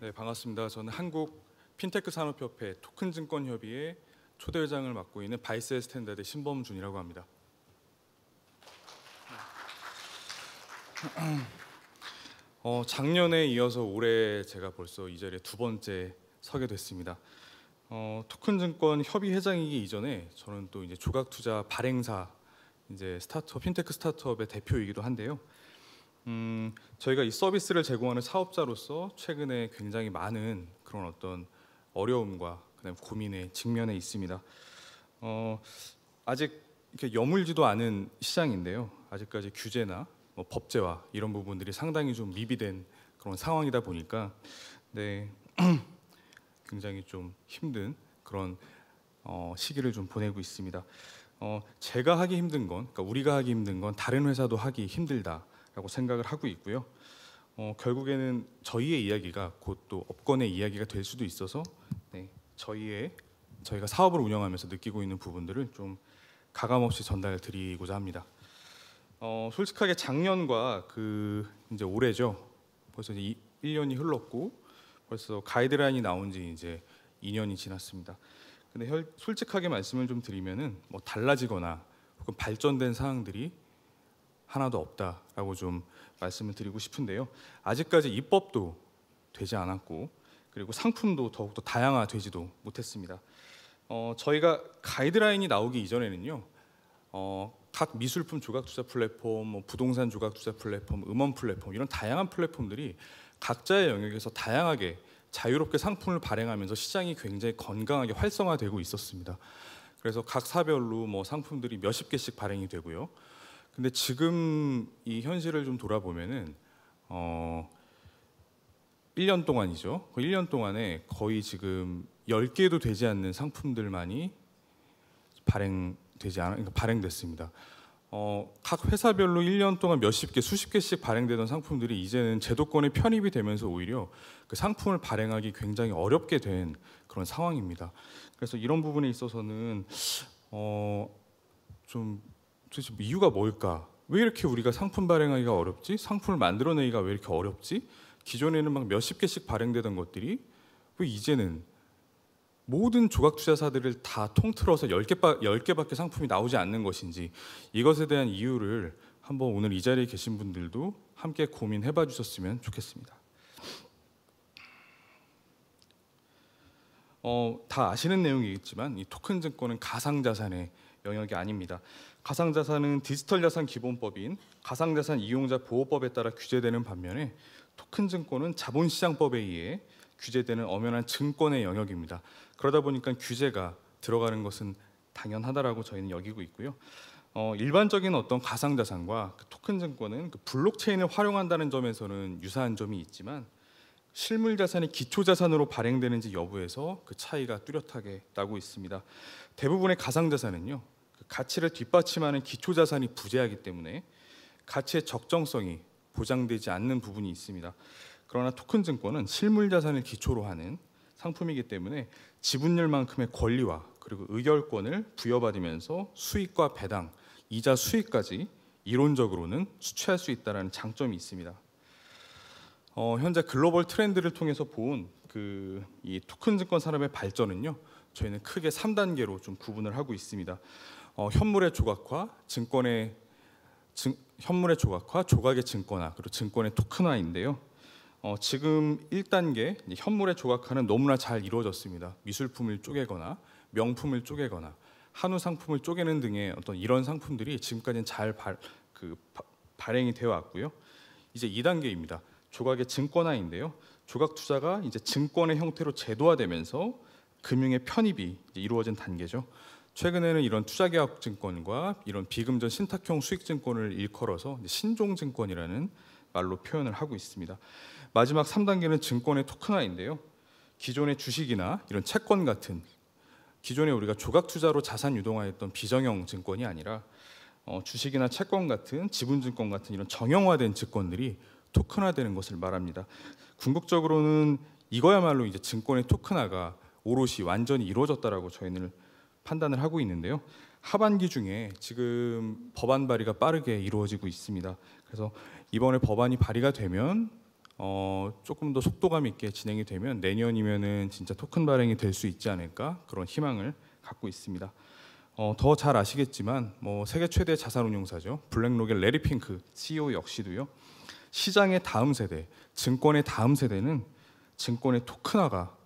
네, 반갑습니다. 저는 한국 핀테크 산업협회 토큰증권협의회 초대회장을 맡고 있는 바이셀 스 스탠다드 신범준이라고 합니다. 어, 작년에 이어서 올해 제가 벌써 이 자리에 두 번째 서게 됐습니다. 어, 토큰증권 협의회장이기 이전에 저는 또 이제 조각투자 발행사 이제 스타트업 핀테크 스타트업의 대표이기도 한데요. 음, 저희가 이 서비스를 제공하는 사업자로서 최근에 굉장히 많은 그런 어떤 어려움과 그다음 고민에 직면해 있습니다. 어, 아직 이렇게 여물지도 않은 시장인데요. 아직까지 규제나 뭐법제화 이런 부분들이 상당히 좀 미비된 그런 상황이다 보니까 네, 굉장히 좀 힘든 그런 어, 시기를 좀 보내고 있습니다. 어, 제가 하기 힘든 건, 그러니까 우리가 하기 힘든 건 다른 회사도 하기 힘들다. 라고 생각을 하고 있고요. 어, 결국에는 저희의 이야기가 곧 또 업권의 이야기가 될 수도 있어서 네, 저희의 저희가 사업을 운영하면서 느끼고 있는 부분들을 좀 가감 없이 전달 드리고자 합니다. 어, 솔직하게 작년과 그 이제 올해죠. 벌써 이제 1년이 흘렀고 벌써 가이드라인이 나온 지 이제 2년이 지났습니다. 근데 솔직하게 말씀을 좀 드리면은 뭐 달라지거나 혹은 발전된 사항들이 하나도 없다라고 좀 말씀을 드리고 싶은데요. 아직까지 입법도 되지 않았고 그리고 상품도 더욱더 다양화되지도 못했습니다. 어, 저희가 가이드라인이 나오기 이전에는요. 어, 각 미술품 조각 투자 플랫폼, 뭐 부동산 조각 투자 플랫폼, 음원 플랫폼 이런 다양한 플랫폼들이 각자의 영역에서 다양하게 자유롭게 상품을 발행하면서 시장이 굉장히 건강하게 활성화되고 있었습니다. 그래서 각 사별로 뭐 상품들이 몇십 개씩 발행이 되고요. 근데 지금 이 현실을 좀 돌아보면은 어 1년 동안이죠. 그 1년 동안에 거의 지금 10개도 되지 않는 상품들만이 발행되지 않 그러니까 발행됐습니다. 어, 각 회사별로 1년 동안 몇십 개, 수십 개씩 발행되던 상품들이 이제는 제도권에 편입이 되면서 오히려 그 상품을 발행하기 굉장히 어렵게 된 그런 상황입니다. 그래서 이런 부분에 있어서는 어, 좀 도대체 뭐 이유가 뭘까? 왜 이렇게 우리가 상품 발행하기가 어렵지? 상품을 만들어내기가 왜 이렇게 어렵지? 기존에는 막 몇십 개씩 발행되던 것들이 왜 이제는 모든 조각 투자사들을 다 통틀어서 10개, 밖에 상품이 나오지 않는 것인지 이것에 대한 이유를 한번 오늘 이 자리에 계신 분들도 함께 고민해 봐 주셨으면 좋겠습니다. 어, 다 아시는 내용이겠지만 이 토큰 증권은 가상 자산의 영역이 아닙니다. 가상 자산은 디지털 자산 기본법인 가상 자산 이용자 보호법에 따라 규제되는 반면에 토큰 증권은 자본시장법에 의해 규제되는 엄연한 증권의 영역입니다. 그러다 보니까 규제가 들어가는 것은 당연하다라고 저희는 여기고 있고요. 어, 일반적인 어떤 가상자산과 그 토큰 증권은 그 블록체인을 활용한다는 점에서는 유사한 점이 있지만 실물 자산이 기초 자산으로 발행되는지 여부에서 그 차이가 뚜렷하게 나고 있습니다. 대부분의 가상 자산은요. 그 가치를 뒷받침하는 기초 자산이 부재하기 때문에 가치의 적정성이 보장되지 않는 부분이 있습니다. 그러나 토큰 증권은 실물 자산을 기초로 하는 상품이기 때문에 지분율만큼의 권리와 그리고 의결권을 부여받으면서 수익과 배당, 이자 수익까지 이론적으로는 수취할 수 있다는 장점이 있습니다. 어, 현재 글로벌 트렌드를 통해서 본그이 토큰 증권 산업의 발전은요. 저희는 크게 3단계로 좀 구분을 하고 있습니다. 어, 현물의 조각화, 증권의 증, 현물의 조각화, 조각의 증권화, 그리고 증권의 토큰화인데요. 어, 지금 1단계 현물의 조각화는 너무나 잘 이루어졌습니다. 미술품을 쪼개거나 명품을 쪼개거나 한우 상품을 쪼개는 등의 어떤 이런 상품들이 지금까지는 잘 발, 그, 바, 발행이 되어 왔고요. 이제 2단계입니다. 조각의 증권화인데요. 조각 투자가 이제 증권의 형태로 제도화되면서 금융의 편입이 이루어진 단계죠. 최근에는 이런 투자계약 증권과 이런 비금전 신탁형 수익 증권을 일컬어서 신종 증권이라는 말로 표현을 하고 있습니다. 마지막 3단계는 증권의 토큰화인데요. 기존의 주식이나 이런 채권 같은 기존에 우리가 조각 투자로 자산 유동화했던 비정형 증권이 아니라 어, 주식이나 채권 같은 지분 증권 같은 이런 정형화된 증권들이 토큰화되는 것을 말합니다. 궁극적으로는 이거야말로 이제 증권의 토큰화가 오롯이 완전히 이루어졌다라고 저희는 판단을 하고 있는데요. 하반기 중에 지금 법안 발의가 빠르게 이루어지고 있습니다. 그래서 이번에 법안이 발의가 되면 어, 조금 더 속도감 있게 진행이 되면 내년이면은 진짜 토큰 발행이 될 수 있지 않을까 그런 희망을 갖고 있습니다. 어, 더 잘 아시겠지만 뭐 세계 최대 자산운용사죠 블랙록의 레리 핑크 CEO 역시도요 시장의 다음 세대, 증권의 다음 세대는 증권의 토큰화가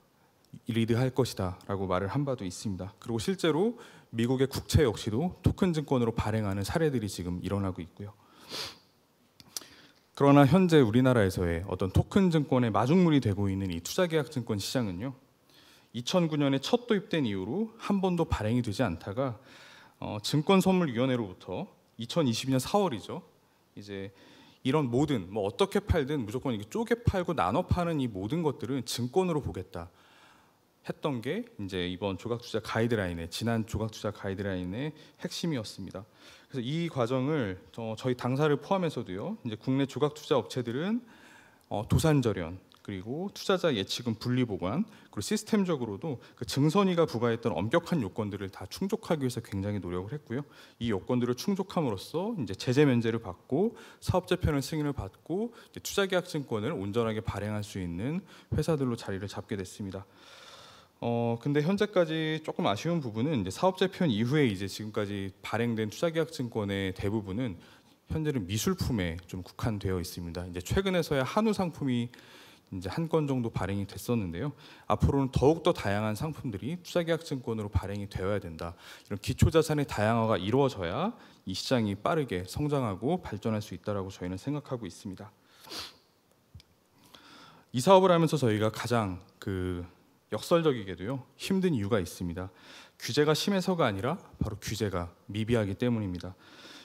리드할 것이다라고 말을 한 바도 있습니다. 그리고 실제로 미국의 국채 역시도 토큰 증권으로 발행하는 사례들이 지금 일어나고 있고요. 그러나 현재 우리나라에서의 어떤 토큰 증권의 마중물이 되고 있는 이 투자계약 증권 시장은요. 2009년에 첫 도입된 이후로 한 번도 발행이 되지 않다가 어, 증권선물위원회로부터 2022년 4월이죠. 이제 이런 모든 뭐 어떻게 팔든 무조건 이게 쪼개 팔고 나눠 파는 이 모든 것들은 증권으로 보겠다 했던 게 이제 이번 조각투자 가이드라인의 지난 조각투자 가이드라인의 핵심이었습니다. 그래서 이 과정을 저희 당사를 포함해서도요. 이제 국내 조각투자 업체들은 어, 도산절연 그리고 투자자 예측은 분리 보관, 그리고 시스템적으로도 그증선위가 부과했던 엄격한 요건들을 다 충족하기 위해서 굉장히 노력을 했고요. 이 요건들을 충족함으로써 이제 제재 면제를 받고 사업자 편의 승인을 받고 이제 투자 계약 증권을 온전하게 발행할 수 있는 회사들로 자리를 잡게 됐습니다. 어 근데 현재까지 조금 아쉬운 부분은 이제 사업자 편 이후에 이제 지금까지 발행된 투자계약 증권의 대부분은 현재는 미술품에 좀 국한되어 있습니다. 이제 최근에서야 한우 상품이 이제 한 건 정도 발행이 됐었는데요. 앞으로는 더욱 더 다양한 상품들이 투자계약증권으로 발행이 되어야 된다. 이런 기초자산의 다양화가 이루어져야 이 시장이 빠르게 성장하고 발전할 수 있다라고 저희는 생각하고 있습니다. 이 사업을 하면서 저희가 가장 그 역설적이게도요 힘든 이유가 있습니다. 규제가 심해서가 아니라 바로 규제가 미비하기 때문입니다.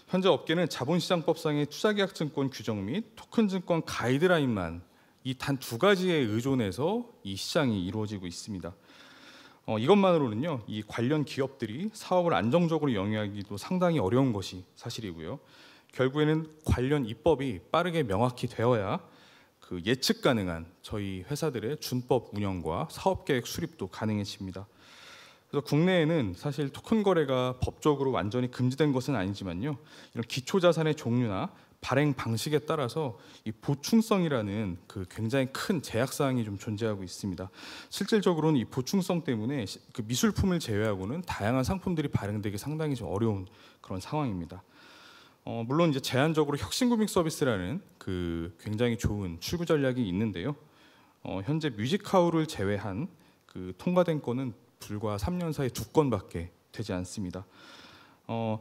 현재 업계는 자본시장법상의 투자계약증권 규정 및 토큰증권 가이드라인만 이단두 가지에 의존해서 이 시장이 이루어지고 있습니다. 어, 이것만으로는요, 이 관련 기업들이 사업을 안정적으로 영위하기도 상당히 어려운 것이 사실이고요. 결국에는 관련 입법이 빠르게 명확히 되어야 그 예측 가능한 저희 회사들의 준법 운영과 사업 계획 수립도 가능해집니다. 그래서 국내에는 사실 토큰 거래가 법적으로 완전히 금지된 것은 아니지만요. 이런 기초 자산의 종류나 발행 방식에 따라서 이 보충성이라는 그 굉장히 큰 제약 사항이 좀 존재하고 있습니다. 실질적으로는 이 보충성 때문에 그 미술품을 제외하고는 다양한 상품들이 발행되기 상당히 좀 어려운 그런 상황입니다. 어, 물론 이제 제한적으로 혁신 구믹 서비스라는 그 굉장히 좋은 출구 전략이 있는데요. 어, 현재 뮤직하우를 제외한 그 통과된 건은 불과 3년 사이 두 건밖에 되지 않습니다. 어,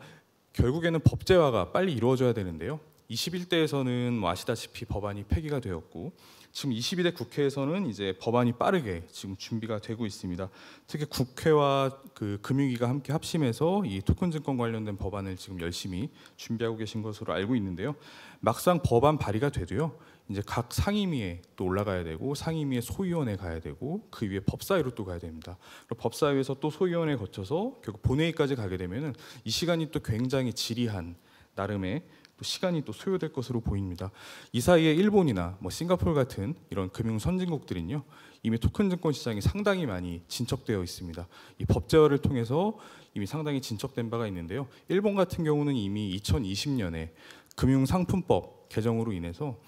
결국에는 법제화가 빨리 이루어져야 되는데요. 21대에서는 뭐 아시다시피 법안이 폐기가 되었고 지금 22대 국회에서는 이제 법안이 빠르게 지금 준비가 되고 있습니다. 특히 국회와 그 금융위가 함께 합심해서 이 토큰증권 관련된 법안을 지금 열심히 준비하고 계신 것으로 알고 있는데요. 막상 법안 발의가 되도요. 이제 각 상임위에 또 올라가야 되고 상임위에 소위원회 가야 되고 그 위에 법사위로 또 가야 됩니다. 법사위에서 또 소위원회 거쳐서 결국 본회의까지 가게 되면은 이 시간이 또 굉장히 지리한 나름의 또 시간이 또 소요될 것으로 보입니다. 이 사이에 일본이나 뭐 싱가포르 같은 이런 금융 선진국들은요 이미 토큰 증권 시장이 상당히 많이 진척되어 있습니다. 이 법제화를 통해서 이미 상당히 진척된 바가 있는데요. 일본 같은 경우는 이미 2020년에 금융 상품법 개정으로 인해서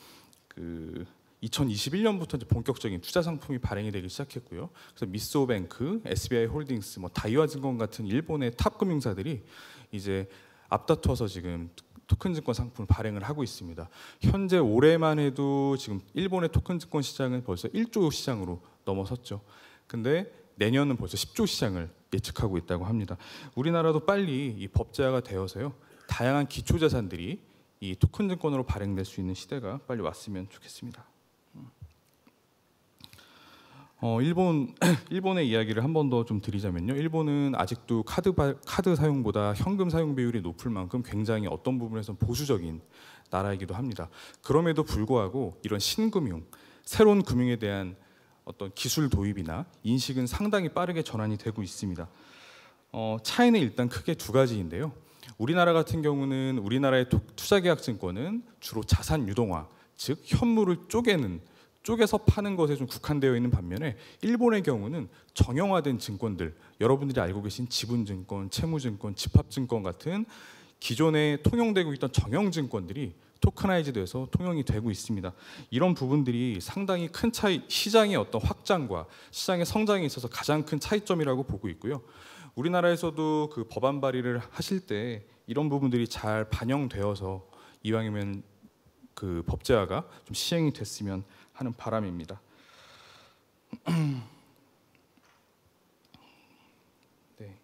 그 2021년부터 이제 본격적인 투자 상품이 발행이 되기 시작했고요. 그래서 미소뱅크, SBI 홀딩스, 뭐 다이와증권 같은 일본의 탑 금융사들이 이제 앞다투어서 지금 토큰 증권 상품을 발행을 하고 있습니다. 현재 올해만 해도 지금 일본의 토큰 증권 시장은 벌써 1조 시장으로 넘어섰죠. 근데 내년은 벌써 10조 시장을 예측하고 있다고 합니다. 우리나라도 빨리 이 법제화가 되어서요. 다양한 기초 자산들이 이 토큰 증권으로 발행될 수 있는 시대가 빨리 왔으면 좋겠습니다. 어, 일본 일본의 이야기를 한 번 더 좀 드리자면요. 일본은 아직도 카드 바, 카드 사용보다 현금 사용 비율이 높을 만큼 굉장히 어떤 부분에선 보수적인 나라이기도 합니다. 그럼에도 불구하고 이런 신금융, 새로운 금융에 대한 어떤 기술 도입이나 인식은 상당히 빠르게 전환이 되고 있습니다. 어, 차이는 일단 크게 두 가지인데요. 우리나라 같은 경우는 우리나라의 투자계약증권은 주로 자산 유동화, 즉 현물을 쪼개는 쪽에서 파는 것에 좀 국한되어 있는 반면에 일본의 경우는 정형화된 증권들 여러분들이 알고 계신 지분증권, 채무증권, 집합증권 같은 기존에 통용되고 있던 정형증권들이 토크나이즈돼서 통용이 되고 있습니다. 이런 부분들이 상당히 큰 차이, 시장의 어떤 확장과 시장의 성장에 있어서 가장 큰 차이점이라고 보고 있고요. 우리나라에서도 그 법안 발의를 하실 때 이런 부분들이 잘 반영되어서 이왕이면 그 법제화가 좀 시행이 됐으면 하는 바람입니다. 네.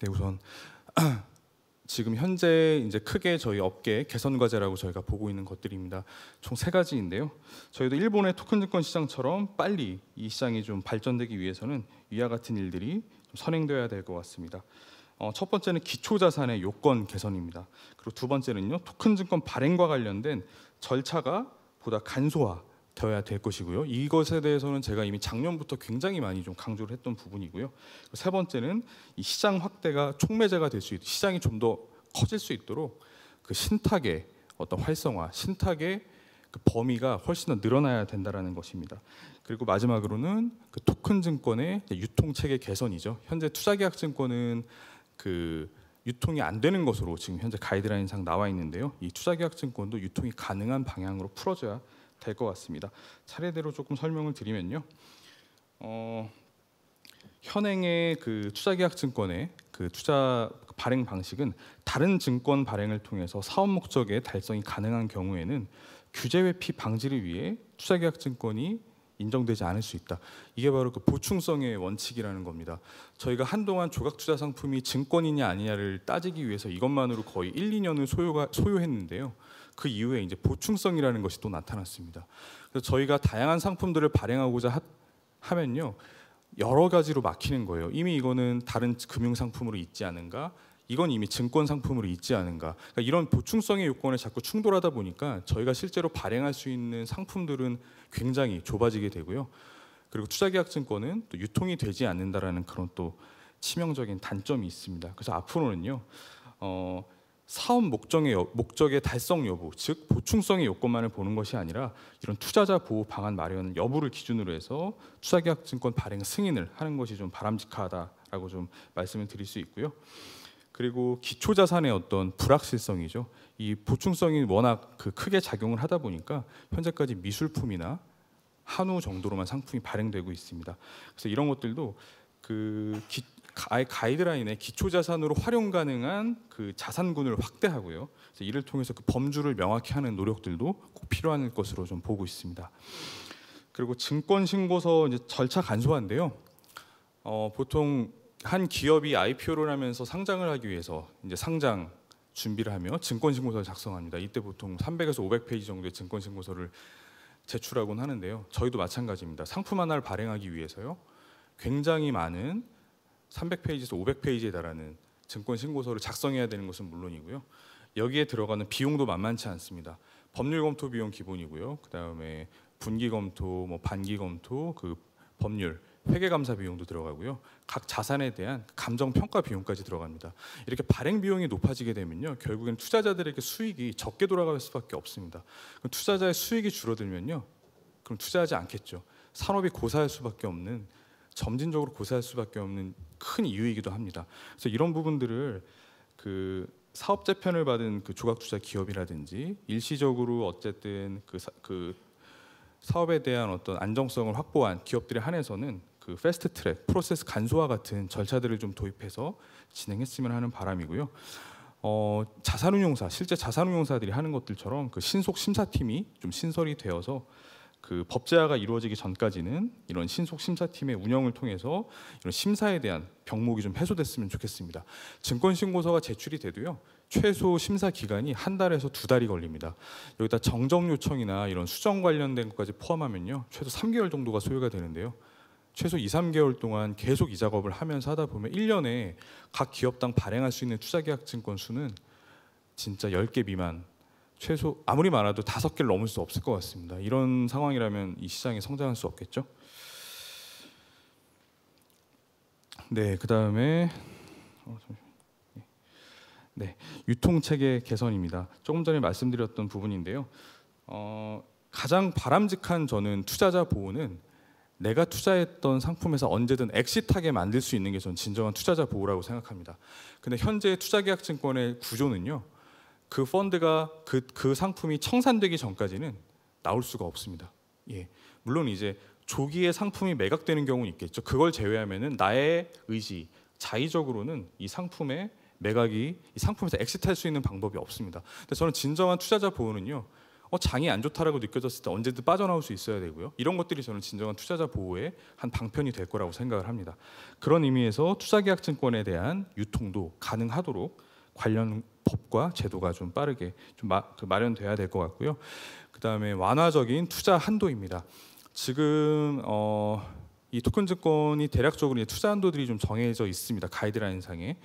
네, 우선 지금 현재 이제 크게 저희 업계 개선 과제라고 저희가 보고 있는 것들입니다. 총 세 가지인데요. 저희도 일본의 토큰 증권 시장처럼 빨리 이 시장이 좀 발전되기 위해서는 위와 같은 일들이 선행되어야될것 같습니다. 어, 첫 번째는 기초자산의 요건 개선입니다. 그리고 두 번째는요 토큰 증권 발행과 관련된 절차가 보다 간소화 되어야 될 것이고요. 이것에 대해서는 제가 이미 작년부터 굉장히 많이 좀 강조를 했던 부분이고요. 세 번째는 이 시장 확대가 촉매제가 될수 있도록 시장이 좀 더 커질 수 있도록 그 신탁의 어떤 활성화, 신탁의 그 범위가 훨씬 더 늘어나야 된다라는 것입니다. 그리고 마지막으로는 그 토큰 증권의 유통 체계 개선이죠. 현재 투자계약 증권은 그 유통이 안 되는 것으로 지금 현재 가이드라인상 나와 있는데요. 이 투자계약 증권도 유통이 가능한 방향으로 풀어져야 될 것 같습니다. 차례대로 조금 설명을 드리면요. 어, 현행의 그 투자계약 증권의 그 투자 발행 방식은 다른 증권 발행을 통해서 사업 목적의 달성이 가능한 경우에는 규제 회피 방지를 위해 투자계약증권이 인정되지 않을 수 있다. 이게 바로 그 보충성의 원칙이라는 겁니다. 저희가 한동안 조각 투자 상품이 증권이냐 아니냐를 따지기 위해서 이것만으로 거의 1, 2년을 소요가, 소요했는데요. 그 이후에 이제 보충성이라는 것이 또 나타났습니다. 그래서 저희가 다양한 상품들을 발행하고자 하, 하면요. 여러 가지로 막히는 거예요. 이미 이거는 다른 금융 상품으로 있지 않은가? 이건 이미 증권 상품으로 있지 않은가. 그러니까 이런 보충성의 요건에 자꾸 충돌하다 보니까 저희가 실제로 발행할 수 있는 상품들은 굉장히 좁아지게 되고요. 그리고 투자계약증권은 또 유통이 되지 않는다라는 그런 또 치명적인 단점이 있습니다. 그래서 앞으로는요. 어, 사업 목적의, 목적의 달성 여부, 즉 보충성의 요건만을 보는 것이 아니라 이런 투자자 보호 방안 마련 여부를 기준으로 해서 투자계약증권 발행 승인을 하는 것이 좀 바람직하다라고 좀 말씀을 드릴 수 있고요. 그리고 기초 자산의 어떤 불확실성이죠. 이 보충성이 워낙 그 크게 작용을 하다 보니까 현재까지 미술품이나 한우 정도로만 상품이 발행되고 있습니다. 그래서 이런 것들도 그 기, 아예 가이드라인에 기초 자산으로 활용 가능한 그 자산군을 확대하고요. 그래서 이를 통해서 그 범주를 명확히 하는 노력들도 꼭 필요한 것으로 좀 보고 있습니다. 그리고 증권 신고서 절차 간소화인데요. 어, 보통 한 기업이 IPO를 하면서 상장을 하기 위해서 이제 상장 준비를 하며 증권신고서를 작성합니다. 이때 보통 300에서 500페이지 정도의 증권신고서를 제출하곤 하는데요. 저희도 마찬가지입니다. 상품 하나를 발행하기 위해서요. 굉장히 많은 300페이지에서 500페이지에 달하는 증권신고서를 작성해야 되는 것은 물론이고요. 여기에 들어가는 비용도 만만치 않습니다. 법률 검토 비용 기본이고요. 그다음에 분기 검토, 뭐 반기 검토, 그 법률 회계감사 비용도 들어가고요. 각 자산에 대한 감정 평가 비용까지 들어갑니다. 이렇게 발행 비용이 높아지게 되면요. 결국엔 투자자들에게 수익이 적게 돌아갈 수밖에 없습니다. 그럼 투자자의 수익이 줄어들면요. 그럼 투자하지 않겠죠. 산업이 고사할 수밖에 없는 점진적으로 고사할 수밖에 없는 큰 이유이기도 합니다. 그래서 이런 부분들을 그사업재 편을 받은 그 조각 투자 기업이라든지 일시적으로 어쨌든 그, 사, 그 사업에 대한 어떤 안정성을 확보한 기업들에 한해서는 그 패스트 트랙, 프로세스 간소화 같은 절차들을 좀 도입해서 진행했으면 하는 바람이고요. 어, 자산운용사, 실제 자산운용사들이 하는 것들처럼 그 신속 심사팀이 좀 신설이 되어서 그 법제화가 이루어지기 전까지는 이런 신속 심사팀의 운영을 통해서 이런 심사에 대한 병목이 좀 해소됐으면 좋겠습니다. 증권 신고서가 제출이 되도요 최소 심사 기간이 한 달에서 두 달이 걸립니다. 여기다 정정 요청이나 이런 수정 관련된 것까지 포함하면요. 최소 3개월 정도가 소요가 되는데요. 최소 2, 3개월 동안 계속 이 작업을 하면서 하다 보면 1년에 각 기업당 발행할 수 있는 투자계약증 권수는 진짜 10개 미만 최소 아무리 많아도 5 개를 넘을 수 없을 것 같습니다. 이런 상황이라면 이 시장이 성장할 수 없겠죠? 네, 그 다음에 어, 네, 유통 체계 개선입니다. 조금 전에 말씀드렸던 부분인데요. 어, 가장 바람직한 저는 투자자 보호는 내가 투자했던 상품에서 언제든 엑시하게 만들 수 있는 게 전 진정한 투자자 보호라고 생각합니다. 근데 현재 투자계약증권의 구조는요. 그 펀드가 그, 그 상품이 청산되기 전까지는 나올 수가 없습니다. 예. 물론 이제 조기에 상품이 매각되는 경우는 있겠죠. 그걸 제외하면은 나의 의지, 자의적으로는 이 상품의 매각이 이 상품에서 엑시트할 수 있는 방법이 없습니다. 근데 저는 진정한 투자자 보호는요. 어, 장이 안 좋다라고 느껴졌을 때 언제든 빠져나올 수 있어야 되고요. 이런 것들이 저는 진정한 투자자 보호의 한 방편이 될 거라고 생각을 합니다. 그런 의미에서 투자계약증권에 대한 유통도 가능하도록 관련 법과 제도가 좀 빠르게 좀 마, 그 마련돼야 될 것 같고요. 그다음에 완화적인 투자 한도입니다. 지금 어, 이 토큰 증권이 대략적으로 투자 한도들이 좀 정해져 있습니다. 가이드라인 상에.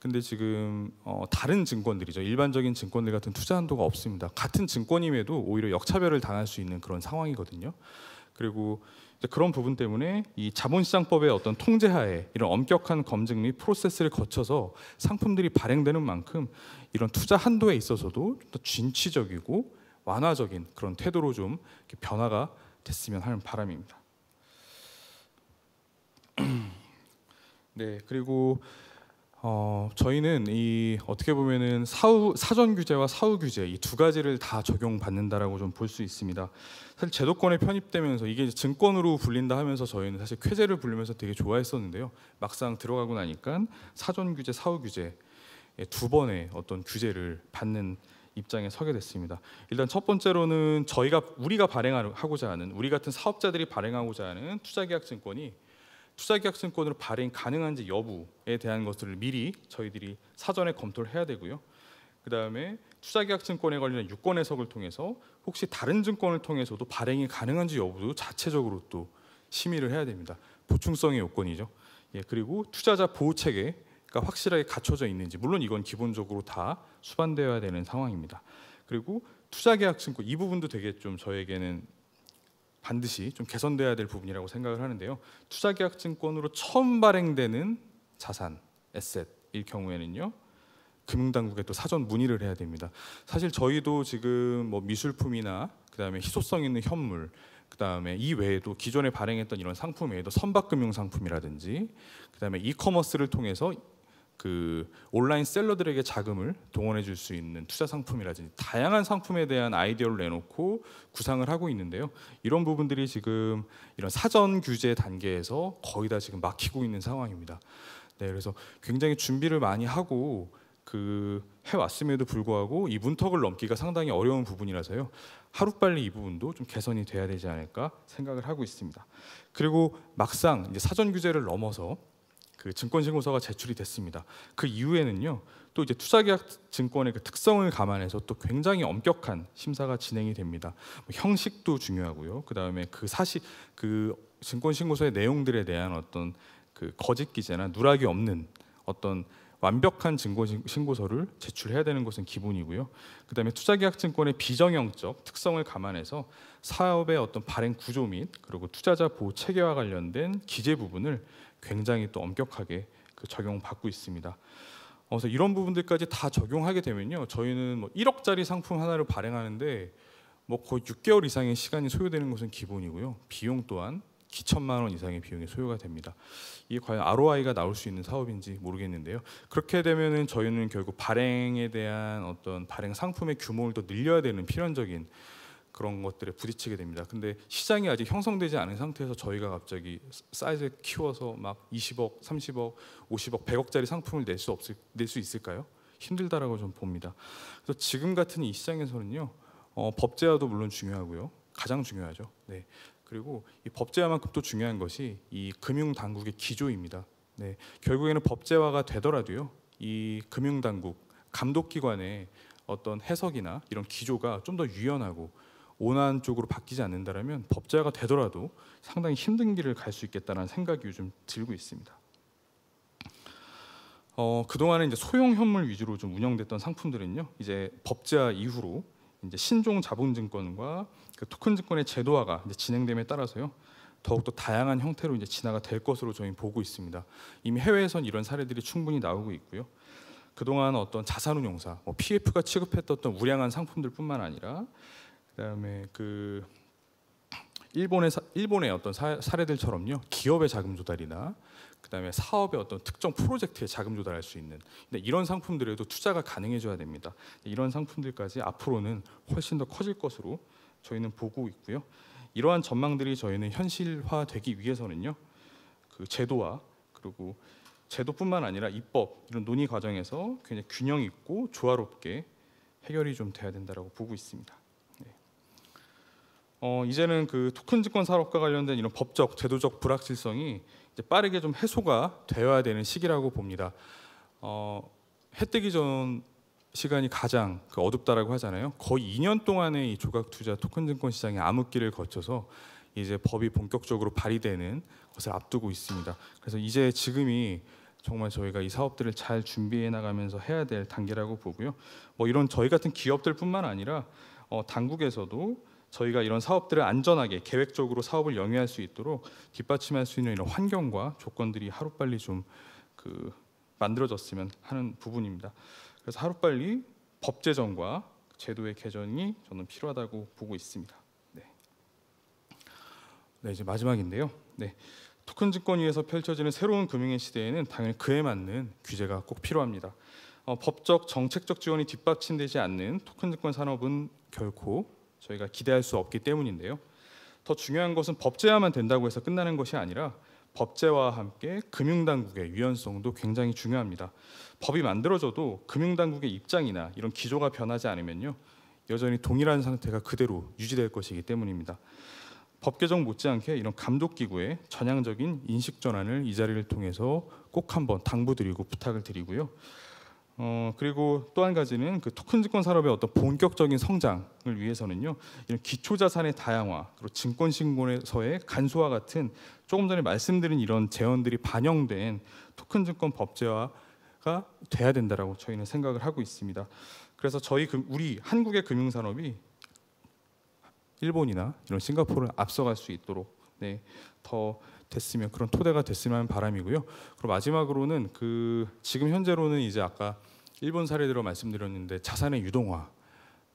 근데 지금 어, 다른 증권들이죠. 일반적인 증권들 같은 투자 한도가 없습니다. 같은 증권임에도 오히려 역차별을 당할 수 있는 그런 상황이거든요. 그리고 그런 부분 때문에 이 자본시장법의 어떤 통제하에 이런 엄격한 검증 및 프로세스를 거쳐서 상품들이 발행되는 만큼 이런 투자 한도에 있어서도 좀 더 진취적이고 완화적인 그런 태도로 좀 변화가 됐으면 하는 바람입니다. 네, 그리고 어, 저희는 이 어떻게 보면은 사후, 사전 규제와 사후 규제 이 두 가지를 다 적용받는다라고 좀 볼 수 있습니다. 사실 제도권에 편입되면서 이게 증권으로 불린다 하면서 저희는 사실 쾌제를 불리면서 되게 좋아했었는데요. 막상 들어가고 나니까 사전 규제, 사후 규제 두 번의 어떤 규제를 받는 입장에 서게 됐습니다. 일단 첫 번째로는 저희가 우리가 발행하고자 하는 우리 같은 사업자들이 발행하고자 하는 투자계약증권이 투자계약증권으로 발행 가능한지 여부에 대한 것을 미리 저희들이 사전에 검토를 해야 되고요. 그 다음에 투자계약증권에 관련된 유권 해석을 통해서 혹시 다른 증권을 통해서도 발행이 가능한지 여부도 자체적으로 또 심의를 해야 됩니다. 보충성의 요건이죠. 예, 그리고 투자자 보호 체계가 확실하게 갖춰져 있는지 물론 이건 기본적으로 다 수반되어야 되는 상황입니다. 그리고 투자계약증권 이 부분도 되게 좀 저에게는 반드시 좀 개선돼야 될 부분이라고 생각을 하는데요. 투자계약증권으로 처음 발행되는 자산, 에셋일 경우에는요. 금융당국에 또 사전 문의를 해야 됩니다. 사실 저희도 지금 뭐 미술품이나 그다음에 희소성 있는 현물 그다음에 이 외에도 기존에 발행했던 이런 상품 외에도 선박금융 상품이라든지 그다음에 이커머스를 통해서 그 온라인 셀러들에게 자금을 동원해 줄 수 있는 투자 상품이라든지 다양한 상품에 대한 아이디어를 내놓고 구상을 하고 있는데요. 이런 부분들이 지금 이런 사전 규제 단계에서 거의 다 지금 막히고 있는 상황입니다. 네, 그래서 굉장히 준비를 많이 하고 그 해왔음에도 불구하고 이 문턱을 넘기가 상당히 어려운 부분이라서요. 하루빨리 이 부분도 좀 개선이 돼야 되지 않을까 생각을 하고 있습니다. 그리고 막상 이제 사전 규제를 넘어서 그 증권신고서가 제출이 됐습니다. 그 이후에는요, 또 이제 투자계약 증권의 그 특성을 감안해서 또 굉장히 엄격한 심사가 진행이 됩니다. 뭐 형식도 중요하고요. 그 다음에 그 사실 그 증권신고서의 내용들에 대한 어떤 그 거짓 기재나 누락이 없는 어떤 완벽한 증권 신고서를 제출해야 되는 것은 기본이고요. 그다음에 투자계약 증권의 비정형적 특성을 감안해서 사업의 어떤 발행 구조 및 그리고 투자자 보호 체계와 관련된 기재 부분을 굉장히 또 엄격하게 그 적용받고 있습니다. 어, 그래서 이런 부분들까지 다 적용하게 되면요, 저희는 뭐 1억짜리 상품 하나를 발행하는데 뭐 거의 6개월 이상의 시간이 소요되는 것은 기본이고요. 비용 또한 기천만 원 이상의 비용이 소요가 됩니다. 이게 과연 ROI가 나올 수 있는 사업인지 모르겠는데요. 그렇게 되면은 저희는 결국 발행에 대한 어떤 발행 상품의 규모를 더 늘려야 되는 필연적인 그런 것들에 부딪히게 됩니다. 근데 시장이 아직 형성되지 않은 상태에서 저희가 갑자기 사이즈 키워서 막 20억, 30억, 50억, 100억짜리 상품을 낼수 없을 낼수 있을까요? 힘들다라고 좀 봅니다. 그래서 지금 같은 이 시장에서는요. 어, 법제화도 물론 중요하고요. 가장 중요하죠. 네. 그리고 이 법제화만큼 또 중요한 것이 이 금융 당국의 기조입니다. 네. 결국에는 법제화가 되더라도요. 이 금융 당국 감독 기관의 어떤 해석이나 이런 기조가 좀 더 유연하고 온화한 쪽으로 바뀌지 않는다면 법제화가 되더라도 상당히 힘든 길을 갈 수 있겠다는 생각이 요즘 들고 있습니다. 어, 그동안에 이제 소형 현물 위주로 좀 운영됐던 상품들은요. 이제 법제 이후로 이제 신종 자본증권과 그 토큰증권의 제도화가 진행됨에 따라서요. 더욱더 다양한 형태로 이제 진화가 될 것으로 저희 보고 있습니다. 이미 해외에선 이런 사례들이 충분히 나오고 있고요. 그동안 어떤 자산운용사, 뭐 PF가 취급했던 우량한 상품들뿐만 아니라 그다음에 그 일본의 일본의 어떤 사, 사례들처럼요 기업의 자금 조달이나 그다음에 사업의 어떤 특정 프로젝트에 자금 조달할 수 있는 근데 이런 상품들에도 투자가 가능해져야 됩니다. 이런 상품들까지 앞으로는 훨씬 더 커질 것으로 저희는 보고 있고요. 이러한 전망들이 저희는 현실화되기 위해서는요 그 제도와 그리고 제도뿐만 아니라 입법 이런 논의 과정에서 굉장히 균형 있고 조화롭게 해결이 좀 돼야 된다라고 보고 있습니다. 어, 이제는 그 토큰 증권 산업과 관련된 이런 법적, 제도적 불확실성이 빠르게 좀 해소가 되어야 되는 시기라고 봅니다. 어, 해 뜨기 전 시간이 가장 그 어둡다라고 하잖아요. 거의 2년 동안의 이 조각 투자 토큰 증권 시장의 암흑기를 거쳐서 이제 법이 본격적으로 발의되는 것을 앞두고 있습니다. 그래서 이제 지금이 정말 저희가 이 사업들을 잘 준비해 나가면서 해야 될 단계라고 보고요. 뭐 이런 저희 같은 기업들뿐만 아니라 어, 당국에서도 저희가 이런 사업들을 안전하게 계획적으로 사업을 영위할 수 있도록 뒷받침할 수 있는 이런 환경과 조건들이 하루빨리 좀그 만들어졌으면 하는 부분입니다. 그래서 하루빨리 법 제정과 제도의 개정이 저는 필요하다고 보고 있습니다. 네, 네 이제 마지막인데요. 네. 토큰 증권위에서 펼쳐지는 새로운 금융의 시대에는 당연히 그에 맞는 규제가 꼭 필요합니다. 어, 법적, 정책적 지원이 뒷받침되지 않는 토큰 증권 산업은 결코 저희가 기대할 수 없기 때문인데요. 더 중요한 것은 법제화만 된다고 해서 끝나는 것이 아니라 법제화와 함께 금융당국의 유연성도 굉장히 중요합니다. 법이 만들어져도 금융당국의 입장이나 이런 기조가 변하지 않으면요. 여전히 동일한 상태가 그대로 유지될 것이기 때문입니다. 법 개정 못지않게 이런 감독기구의 전향적인 인식 전환을 이 자리를 통해서 꼭 한번 당부드리고 부탁을 드리고요. 어, 그리고 또 한 가지는 그 토큰 증권 산업의 어떤 본격적인 성장을 위해서는요 이런 기초 자산의 다양화 그리고 증권 신고서의 에 간소화 같은 조금 전에 말씀드린 이런 제언들이 반영된 토큰 증권 법제화가 돼야 된다라고 저희는 생각을 하고 있습니다. 그래서 저희 우리 한국의 금융 산업이 일본이나 이런 싱가포르를 앞서갈 수 있도록 네, 더 됐으면 그런 토대가 됐으면 하는 바람이고요. 그리고 마지막으로는 그 지금 현재로는 이제 아까 일본 사례대로 말씀드렸는데 자산의 유동화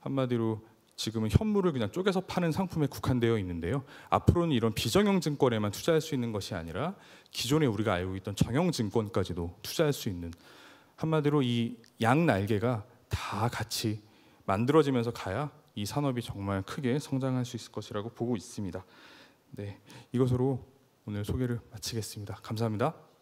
한마디로 지금은 현물을 그냥 쪼개서 파는 상품에 국한되어 있는데요. 앞으로는 이런 비정형 증권에만 투자할 수 있는 것이 아니라 기존에 우리가 알고 있던 정형 증권까지도 투자할 수 있는 한마디로 이 양 날개가 다 같이 만들어지면서 가야 이 산업이 정말 크게 성장할 수 있을 것이라고 보고 있습니다. 네, 이것으로 오늘 소개를 마치겠습니다. 감사합니다.